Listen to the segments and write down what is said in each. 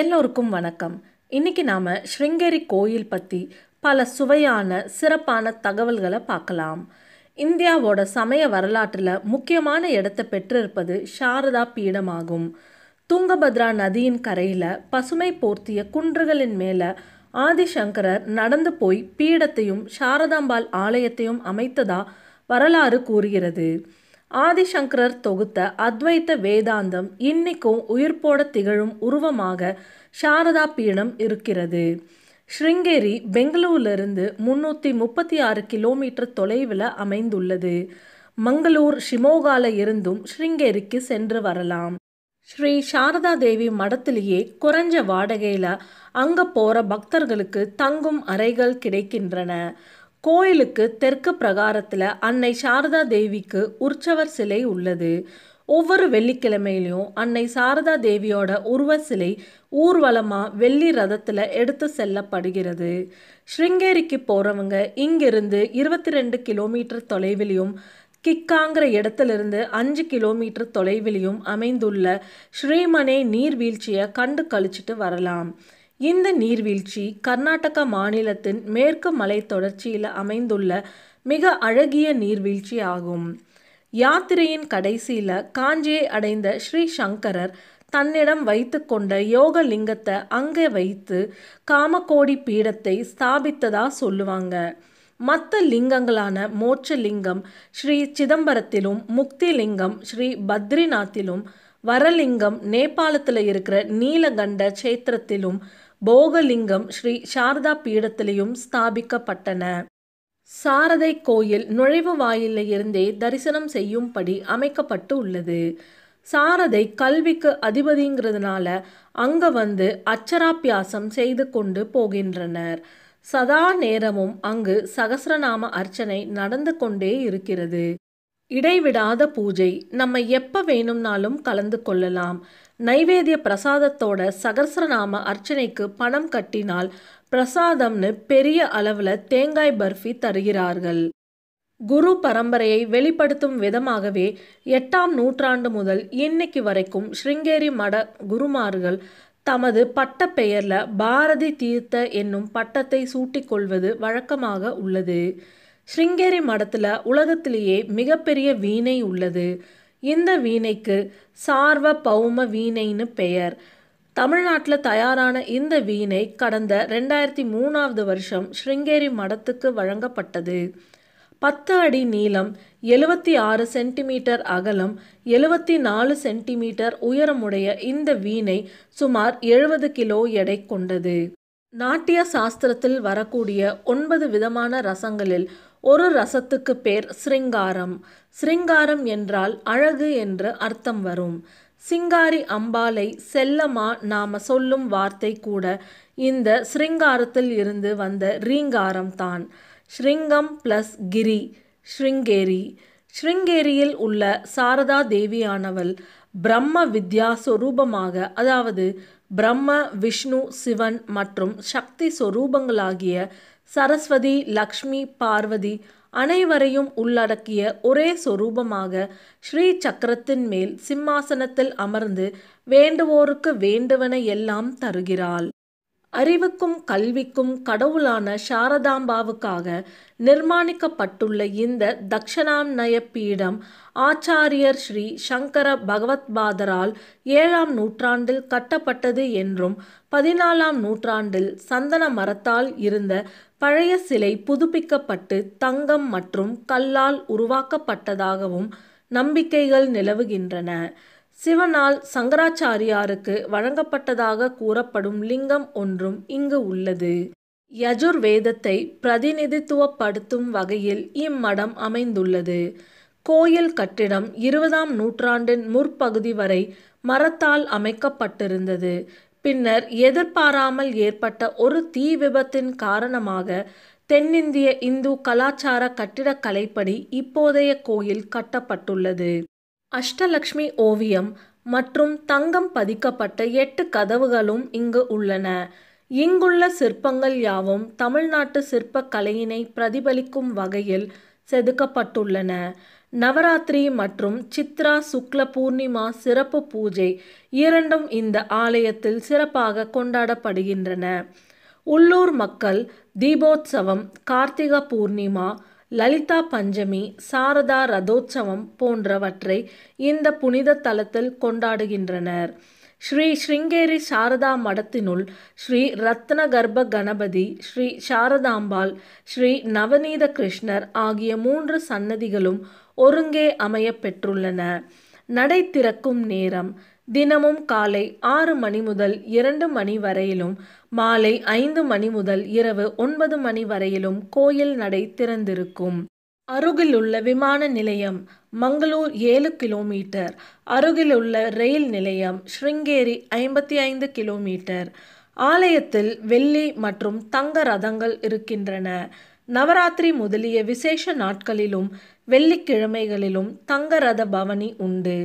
எல்லோருக்கும் வணக்கம் இன்னைக்கு நாம் ஸ்ருங்கேரி கோயில் பற்றி பல சுவையான சிறப்பான தகவல்களை பார்க்கலாம் இந்தியாவோட சமய வரலாற்றில் முக்கியமான இடத்தை பெற்றிருப்பது சாரதா பீடமாகும் துங்கபத்ரா நதியின் கரையில் பசுமை போர்த்திய குன்றுகளின் மேலே ஆதிசங்கரர் நடந்து போய் பீடத்தையும் சாரதாம்பாள் ஆலயத்தையும் அமைத்ததா வரலாறு கூறுகிறது ஆதிசங்கரர் தொகுத்த அத்வைத்த வேதாந்தம் இன்னைக்கும் உயிர்ப்போட திகழும் உருவமாக சாரதா பீடம் இருக்கிறது ஸ்ருங்கேரி பெங்களூரிலிருந்து முன்னூற்றி முப்பத்தி ஆறு கிலோமீட்டர் தொலைவில் அமைந்துள்ளது மங்களூர் ஷிமோகால இருந்தும் ஸ்ருங்கேரிக்கு சென்று வரலாம் ஸ்ரீ சாரதா தேவி மடத்திலேயே குறைஞ்ச வாடகையில் அங்கே போகிற பக்தர்களுக்கு தங்கும் அறைகள் கிடைக்கின்றன கோயிலுக்கு தெற்கு பிரகாரத்தில் அன்னை சாரதா தேவிக்கு உற்சவர் சிலை உள்ளது ஒவ்வொரு வெள்ளிக்கிழமையிலையும் அன்னை சாரதா தேவியோட உருவ சிலை ஊர்வலமாக வெள்ளி ரதத்தில் எடுத்து செல்லப்படுகிறது ஸ்ருங்கேரிக்கு போகிறவங்க இங்கிருந்து இருபத்தி ரெண்டு கிலோமீட்டர் தொலைவிலையும் கிக்காங்கிற இடத்துலேருந்து அஞ்சு கிலோமீட்டர் தொலைவிலையும் அமைந்துள்ள ஸ்ரீமனை நீர்வீழ்ச்சியை கண்டு கழிச்சிட்டு வரலாம் இந்த நீர்வீழ்ச்சி கர்நாடக மாநிலத்தின் மேற்கு தொடர்ச்சியில் அமைந்துள்ள மிக அழகிய நீர்வீழ்ச்சி ஆகும் யாத்திரையின் கடைசியில் காஞ்சியை அடைந்த ஸ்ரீ சங்கரர் தன்னிடம் வைத்து கொண்ட யோக லிங்கத்தை அங்கே வைத்து காமகோடி பீடத்தை ஸ்தாபித்ததா சொல்லுவாங்க மற்ற லிங்கங்களான மோட்ச லிங்கம் ஸ்ரீ சிதம்பரத்திலும் முக்தி லிங்கம் ஸ்ரீ பத்ரிநாத்திலும் வரலிங்கம் நேபாளத்தில் இருக்கிற நீலகண்ட சேத்திரத்திலும் போகலிங்கம் ஸ்ரீ சாரதா பீடத்திலையும் ஸ்தாபிக்கப்பட்டன சாரதை கோயில் நுழைவு வாயிலிருந்தே தரிசனம் செய்யும்படி அமைக்கப்பட்டு உள்ளது சாரதை கல்விக்கு அதிபதிங்கிறதுனால அங்க வந்து அச்சராபியாசம் செய்து கொண்டு போகின்றனர் சதா நேரமும் அங்கு சகசரநாம அர்ச்சனை நடந்து கொண்டே இருக்கிறது இடைவிடாத பூஜை நம்ம எப்போ வேணும்னாலும் கலந்து கொள்ளலாம் நைவேத்திய பிரசாதத்தோட சகசரநாம அர்ச்சனைக்கு பணம் கட்டினால் பிரசாதம்னு பெரிய அளவில் தேங்காய் பர்ஃபி தருகிறார்கள் குரு பரம்பரையை வெளிப்படுத்தும் விதமாகவே எட்டாம் நூற்றாண்டு முதல் இன்னைக்கு வரைக்கும் ஸ்ருங்கேரி மட குருமார்கள் தமது பட்ட பெயரில் பாரதி தீர்த்த என்னும் பட்டத்தை சூட்டிக்கொள்வது வழக்கமாக உள்ளது ஸ்ருங்கேரி மடத்தில் உலகத்திலேயே மிகப்பெரிய வீணை உள்ளது இந்த வீணைக்கு சார்வ பௌம வீணைன்னு பெயர் தமிழ்நாட்டில் தயாரான இந்த வீணை கடந்த ரெண்டாயிரத்தி மூணாவது வருஷம் ஸ்ருங்கேரி மடத்துக்கு வழங்கப்பட்டது பத்து அடி நீளம் எழுவத்தி ஆறு சென்டிமீட்டர் அகலம் எழுவத்தி நாலு சென்டிமீட்டர் உயரமுடைய இந்த வீணை சுமார் எழுபது கிலோ எடை கொண்டது நாட்டிய சாஸ்திரத்தில் வரக்கூடிய ஒன்பது விதமான ரசங்களில் ஒரு ரசத்துக்கு பேர் ஸ்ருங்காரம் சிருங்காரம் என்றால் அழகு என்று அர்த்தம் வரும் சிங்காரி அம்பாளை செல்லமா நாம சொல்லும் வார்த்தை கூட இந்த ஸ்ரிங்காரத்தில் இருந்து வந்த ரீங்காரம் தான் ஸ்ரிங்கம் பிளஸ் கிரி ஸ்ருங்கேரி ஸ்ருங்கேரியில் உள்ள சாரதா தேவியானவள் பிரம்ம வித்யா சொரூபமாக அதாவது பிரம்ம விஷ்ணு சிவன் மற்றும் சக்தி சொரூபங்களாகிய சரஸ்வதி லக்ஷ்மி பார்வதி அனைவரையும் உள்ளடக்கிய ஒரே சொரூபமாக ஸ்ரீ சக்கரத்தின் மேல் சிம்மாசனத்தில் அமர்ந்து வேண்டுவோருக்கு வேண்டுவன எல்லாம் தருகிறாள் அறிவுக்கும் கல்விக்கும் கடவுளான சாரதாம்பாவுக்காக நிர்மாணிக்கப்பட்டுள்ள இந்த நய பீடம் ஆச்சாரியர் ஸ்ரீ சங்கர பகவத்பாதரால் ஏழாம் நூற்றாண்டில் கட்டப்பட்டது என்றும் பதினாலாம் நூற்றாண்டில் சந்தன மரத்தால் இருந்த பழைய சிலை புதுப்பிக்கப்பட்டு தங்கம் மற்றும் கல்லால் உருவாக்கப்பட்டதாகவும் நம்பிக்கைகள் நிலவுகின்றன சிவனால் சங்கராச்சாரியாருக்கு வழங்கப்பட்டதாக கூறப்படும் லிங்கம் ஒன்றும் இங்கு உள்ளது யஜுர்வேதத்தை பிரதிநிதித்துவப்படுத்தும் வகையில் இம்மடம் அமைந்துள்ளது கோயில் கட்டிடம் இருபதாம் நூற்றாண்டின் முற்பகுதி வரை மரத்தால் அமைக்கப்பட்டிருந்தது பின்னர் எதிர்பாராமல் ஏற்பட்ட ஒரு தீ விபத்தின் காரணமாக தென்னிந்திய இந்து கலாச்சார கட்டிடக்கலைப்படி இப்போதைய கோயில் கட்டப்பட்டுள்ளது அஷ்டலக்ஷ்மி ஓவியம் மற்றும் தங்கம் பதிக்கப்பட்ட எட்டு கதவுகளும் இங்கு உள்ளன இங்குள்ள சிற்பங்கள் யாவும் தமிழ்நாட்டு சிற்பக்கலையினை பிரதிபலிக்கும் வகையில் செதுக்கப்பட்டுள்ளன நவராத்திரி மற்றும் சித்ரா சுக்ல பூர்ணிமா சிறப்பு பூஜை இரண்டும் இந்த ஆலயத்தில் சிறப்பாக கொண்டாடப்படுகின்றன உள்ளூர் மக்கள் தீபோத்சவம் கார்த்திகா பூர்ணிமா லலிதா பஞ்சமி சாரதா ரதோற்சவம் போன்றவற்றை இந்த புனித தலத்தில் கொண்டாடுகின்றனர் ஸ்ரீ ஸ்ருங்கேரி சாரதா மடத்தினுள் ஸ்ரீ ரத்ன கர்ப்ப கணபதி ஸ்ரீ சாரதாம்பாள் ஸ்ரீ நவநீத கிருஷ்ணர் ஆகிய மூன்று சன்னதிகளும் ஒருங்கே அமைய பெற்றுள்ளன நடை திறக்கும் நேரம் தினமும் காலை ஆறு மணி முதல் இரண்டு மணி வரையிலும் மாலை ஐந்து மணி முதல் இரவு ஒன்பது மணி வரையிலும் கோயில் நடை திறந்திருக்கும் அருகிலுள்ள விமான நிலையம் மங்களூர் ஏழு கிலோமீட்டர் அருகிலுள்ள ரயில் நிலையம் ஸ்ருங்கேரி ஐம்பத்தி ஐந்து கிலோமீட்டர் ஆலயத்தில் வெள்ளி மற்றும் தங்க ரதங்கள் இருக்கின்றன நவராத்திரி முதலிய விசேஷ நாட்களிலும் வெள்ளிக்கிழமைகளிலும் தங்க ரத பவனி உண்டு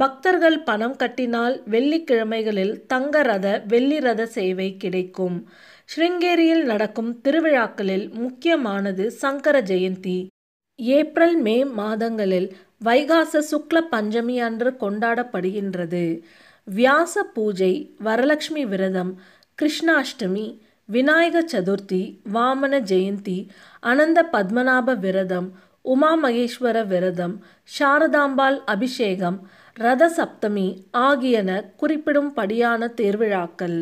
பக்தர்கள் பணம் கட்டினால் வெள்ளிக்கிழமைகளில் தங்க ரத வெள்ளி ரத சேவை கிடைக்கும் ஸ்ருங்கேரியில் நடக்கும் திருவிழாக்களில் முக்கியமானது சங்கர ஜெயந்தி ஏப்ரல் மே மாதங்களில் வைகாச சுக்ல பஞ்சமி அன்று கொண்டாடப்படுகின்றது வியாச பூஜை வரலட்சுமி விரதம் கிருஷ்ணாஷ்டமி விநாயக சதுர்த்தி வாமன ஜெயந்தி அனந்த பத்மநாப விரதம் உமா மகேஸ்வர விரதம் சாரதாம்பாள் அபிஷேகம் ரத சப்தமி ஆகியன படியான தேர்விழாக்கள்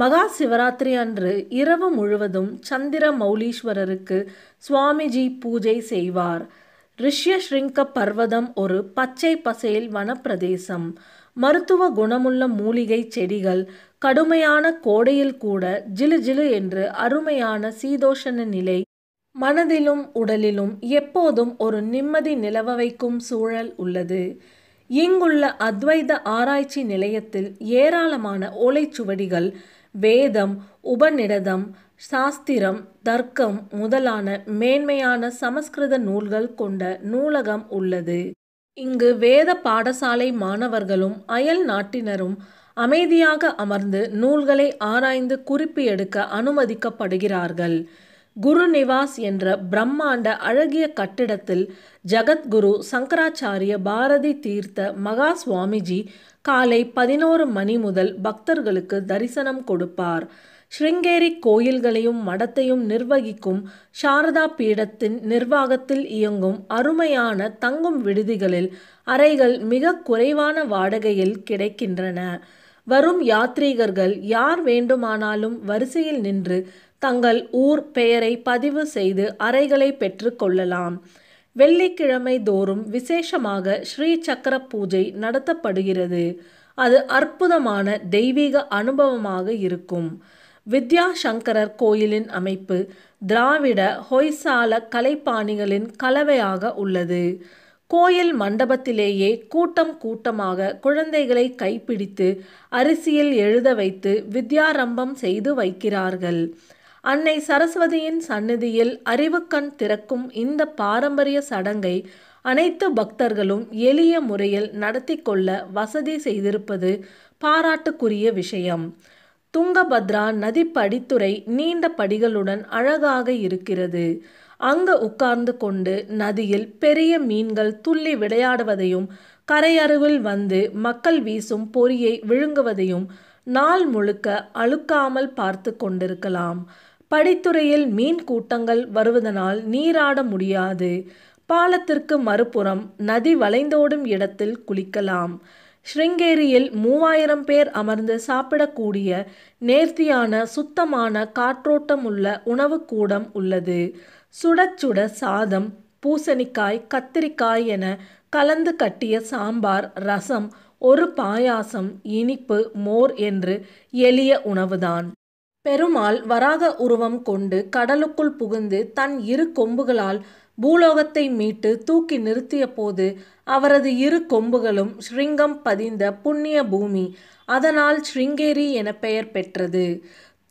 மகா சிவராத்திரி அன்று இரவு முழுவதும் சந்திர மௌலீஸ்வரருக்கு சுவாமிஜி பூஜை செய்வார் ரிஷ்யஸ்ரிங்க பர்வதம் ஒரு பச்சை பசேல் வனப்பிரதேசம் மருத்துவ குணமுள்ள மூலிகை செடிகள் கடுமையான கோடையில் கூட ஜிலு ஜிலு என்று அருமையான சீதோஷண நிலை மனதிலும் உடலிலும் எப்போதும் ஒரு நிம்மதி நிலவ வைக்கும் சூழல் உள்ளது இங்குள்ள அத்வைத ஆராய்ச்சி நிலையத்தில் ஏராளமான ஓலைச்சுவடிகள் வேதம் உபநிடதம் சாஸ்திரம் தர்க்கம் முதலான மேன்மையான சமஸ்கிருத நூல்கள் கொண்ட நூலகம் உள்ளது இங்கு வேத பாடசாலை மாணவர்களும் அயல் நாட்டினரும் அமைதியாக அமர்ந்து நூல்களை ஆராய்ந்து குறிப்பு எடுக்க அனுமதிக்கப்படுகிறார்கள் குரு நிவாஸ் என்ற பிரம்மாண்ட அழகிய கட்டிடத்தில் ஜகத்குரு சங்கராச்சாரிய பாரதி தீர்த்த மகா சுவாமிஜி காலை பதினோரு மணி முதல் பக்தர்களுக்கு தரிசனம் கொடுப்பார் ஸ்ருங்கேரி கோயில்களையும் மடத்தையும் நிர்வகிக்கும் சாரதா பீடத்தின் நிர்வாகத்தில் இயங்கும் அருமையான தங்கும் விடுதிகளில் அறைகள் மிக குறைவான வாடகையில் கிடைக்கின்றன வரும் யாத்ரீகர்கள் யார் வேண்டுமானாலும் வரிசையில் நின்று தங்கள் ஊர் பெயரை பதிவு செய்து அறைகளை பெற்றுக்கொள்ளலாம் வெள்ளிக்கிழமை தோறும் விசேஷமாக ஸ்ரீ சக்கர பூஜை நடத்தப்படுகிறது அது அற்புதமான தெய்வீக அனுபவமாக இருக்கும் வித்யா சங்கரர் கோயிலின் அமைப்பு திராவிட ஹொய்சால கலைப்பாணிகளின் கலவையாக உள்ளது கோயில் மண்டபத்திலேயே கூட்டம் கூட்டமாக குழந்தைகளை கைப்பிடித்து அரிசியில் எழுத வைத்து வித்யாரம்பம் செய்து வைக்கிறார்கள் அன்னை சரஸ்வதியின் சந்நிதியில் அறிவுக்கண் திறக்கும் இந்த பாரம்பரிய சடங்கை அனைத்து பக்தர்களும் எளிய முறையில் நடத்தி கொள்ள வசதி செய்திருப்பது பாராட்டுக்குரிய விஷயம் துங்கபத்ரா நதி படித்துறை நீண்ட படிகளுடன் அழகாக இருக்கிறது அங்கு உட்கார்ந்து கொண்டு நதியில் பெரிய மீன்கள் துள்ளி விளையாடுவதையும் கரையருவில் வந்து மக்கள் வீசும் பொறியை விழுங்குவதையும் நாள் முழுக்க அழுக்காமல் பார்த்து கொண்டிருக்கலாம் படித்துறையில் மீன் கூட்டங்கள் வருவதனால் நீராட முடியாது பாலத்திற்கு மறுபுறம் நதி வளைந்தோடும் இடத்தில் குளிக்கலாம் ஸ்ருங்கேரியில் மூவாயிரம் பேர் அமர்ந்து சாப்பிடக்கூடிய நேர்த்தியான சுத்தமான காற்றோட்டமுள்ள உணவுக்கூடம் உள்ளது சுட சுட சாதம் பூசணிக்காய் கத்திரிக்காய் என கலந்து கட்டிய சாம்பார் ரசம் ஒரு பாயாசம் இனிப்பு மோர் என்று எளிய உணவுதான் பெருமாள் வராக உருவம் கொண்டு கடலுக்குள் புகுந்து தன் இரு கொம்புகளால் பூலோகத்தை மீட்டு தூக்கி நிறுத்திய போது அவரது இரு கொம்புகளும் ஸ்ரிங்கம் பதிந்த புண்ணிய பூமி அதனால் ஸ்ருங்கேரி என பெயர் பெற்றது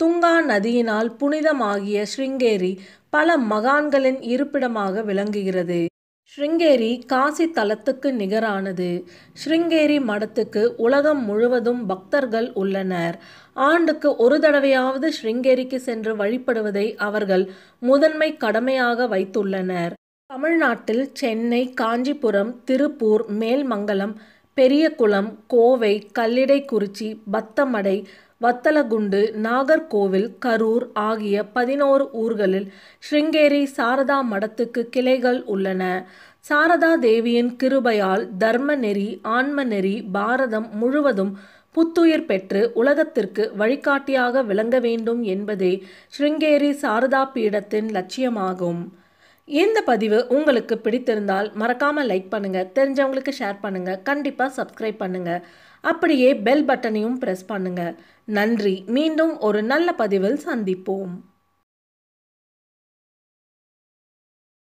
துங்கா நதியினால் புனிதமாகிய ஸ்ருங்கேரி பல மகான்களின் இருப்பிடமாக விளங்குகிறது ஸ்ருங்கேரி காசி தலத்துக்கு நிகரானது ஸ்ருங்கேரி மடத்துக்கு உலகம் முழுவதும் பக்தர்கள் உள்ளனர் ஆண்டுக்கு ஒரு தடவையாவது ஸ்ருங்கேரிக்கு சென்று வழிபடுவதை அவர்கள் முதன்மை கடமையாக வைத்துள்ளனர் தமிழ்நாட்டில் சென்னை காஞ்சிபுரம் திருப்பூர் மேல்மங்கலம் பெரியகுளம் கோவை கல்லிடைக்குறிச்சி பத்தமடை வத்தலகுண்டு நாகர்கோவில் கரூர் ஆகிய பதினோரு ஊர்களில் ஸ்ருங்கேரி சாரதா மடத்துக்கு கிளைகள் உள்ளன சாரதா தேவியின் கிருபையால் தர்ம நெறி ஆன்ம நெறி பாரதம் முழுவதும் புத்துயிர் பெற்று உலகத்திற்கு வழிகாட்டியாக விளங்க வேண்டும் என்பதே ஸ்ருங்கேரி சாரதா பீடத்தின் லட்சியமாகும் இந்த பதிவு உங்களுக்கு பிடித்திருந்தால் மறக்காமல் லைக் பண்ணுங்கள் தெரிஞ்சவங்களுக்கு ஷேர் பண்ணுங்கள் கண்டிப்பாக சப்ஸ்கிரைப் பண்ணுங்கள் அப்படியே பெல் பட்டனையும் ப்ரெஸ் பண்ணுங்கள் நன்றி மீண்டும் ஒரு நல்ல பதிவில் சந்திப்போம்